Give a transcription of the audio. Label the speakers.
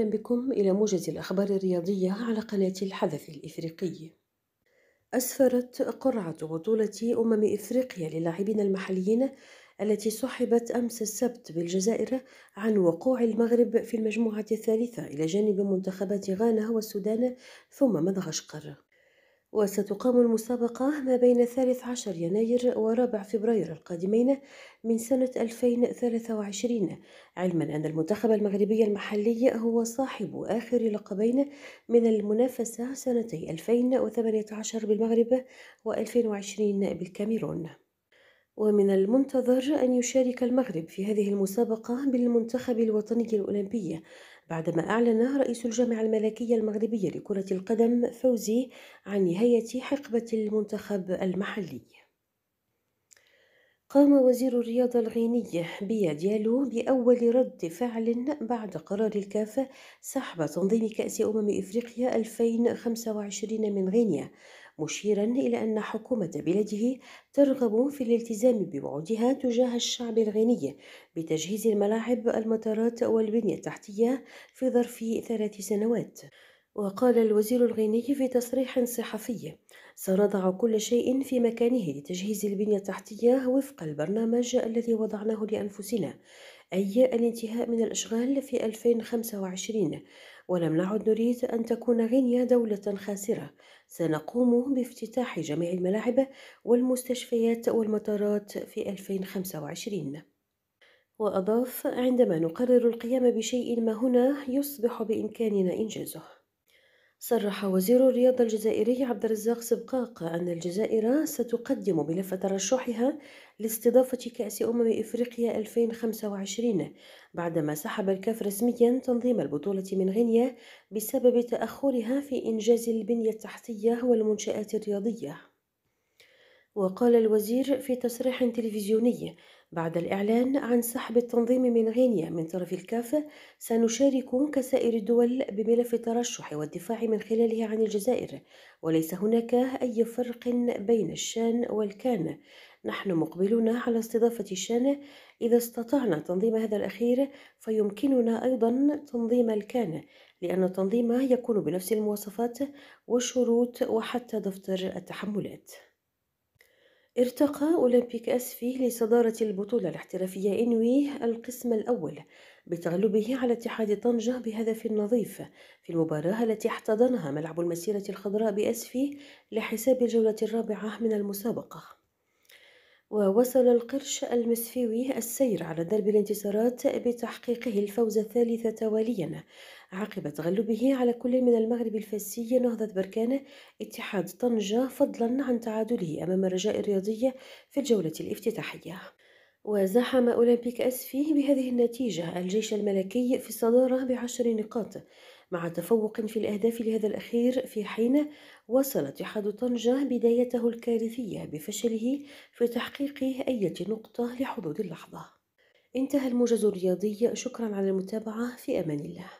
Speaker 1: أهلا بكم إلى موجز الأخبار الرياضية على قناة الحدث الإفريقي أسفرت قرعة بطولة أمم إفريقيا للاعبين المحليين التي صحبت أمس السبت بالجزائر عن وقوع المغرب في المجموعة الثالثة إلى جانب منتخبات غانا والسودان ثم مدغشقر وستقام المسابقة ما بين 13 يناير و 4 فبراير القادمين من سنة 2023 علما أن المنتخب المغربي المحلي هو صاحب آخر لقبين من المنافسة سنتي 2018 بالمغرب و2020 بالكاميرون ومن المنتظر أن يشارك المغرب في هذه المسابقة بالمنتخب الوطني الأولمبي بعدما أعلن رئيس الجامعة الملكية المغربية لكرة القدم فوزي عن نهاية حقبة المنتخب المحلي قام وزير الرياضة الغيني بيا ديالو بأول رد فعل بعد قرار الكاف سحب تنظيم كأس أمم إفريقيا 2025 من غينيا مشيرا إلى أن حكومة بلده ترغب في الالتزام بوعودها تجاه الشعب الغيني بتجهيز الملاعب المطارات والبنية التحتية في ظرف ثلاث سنوات وقال الوزير الغيني في تصريح صحفي سنضع كل شيء في مكانه لتجهيز البنية التحتية وفق البرنامج الذي وضعناه لأنفسنا أي الانتهاء من الأشغال في 2025 ولم نعد نريد أن تكون غينيا دولة خاسرة سنقوم بافتتاح جميع الملاعب والمستشفيات والمطارات في 2025 وأضاف عندما نقرر القيام بشيء ما هنا يصبح بإمكاننا إنجازه صرح وزير الرياضة الجزائري عبد الرزاق سبقاق أن الجزائر ستقدم ملف ترشحها لاستضافة كأس أمم إفريقيا 2025 بعدما سحب الكاف رسميا تنظيم البطولة من غينيا بسبب تأخرها في إنجاز البنية التحتية والمنشآت الرياضية وقال الوزير في تصريح تلفزيوني بعد الإعلان عن سحب التنظيم من غينيا من طرف الكاف سنشارك كسائر الدول بملف الترشح والدفاع من خلاله عن الجزائر وليس هناك أي فرق بين الشان والكان نحن مقبلون على استضافة الشان إذا استطعنا تنظيم هذا الأخير فيمكننا أيضا تنظيم الكان لأن التنظيم يكون بنفس المواصفات والشروط وحتى دفتر التحملات ارتقى أولمبيك أسفي لصدارة البطولة الاحترافية إنوي القسم الأول بتغلبه على اتحاد طنجة بهدف نظيف في المباراة التي احتضنها ملعب المسيرة الخضراء بأسفي لحساب الجولة الرابعة من المسابقة ووصل القرش المسفيوي السير على درب الانتصارات بتحقيقه الفوز الثالث تواليا عقب تغلبه على كل من المغرب الفاسي نهضة بركان اتحاد طنجة فضلا عن تعادله أمام الرجاء الرياضية في الجولة الافتتاحية وزحم أولمبيك أسفي بهذه النتيجة الجيش الملكي في الصدارة بعشر نقاط مع تفوق في الأهداف لهذا الأخير في حين وصل اتحاد طنجة بدايته الكارثية بفشله في تحقيق أي نقطة لحدود اللحظة انتهى الموجز الرياضي شكرا على المتابعة في أمان الله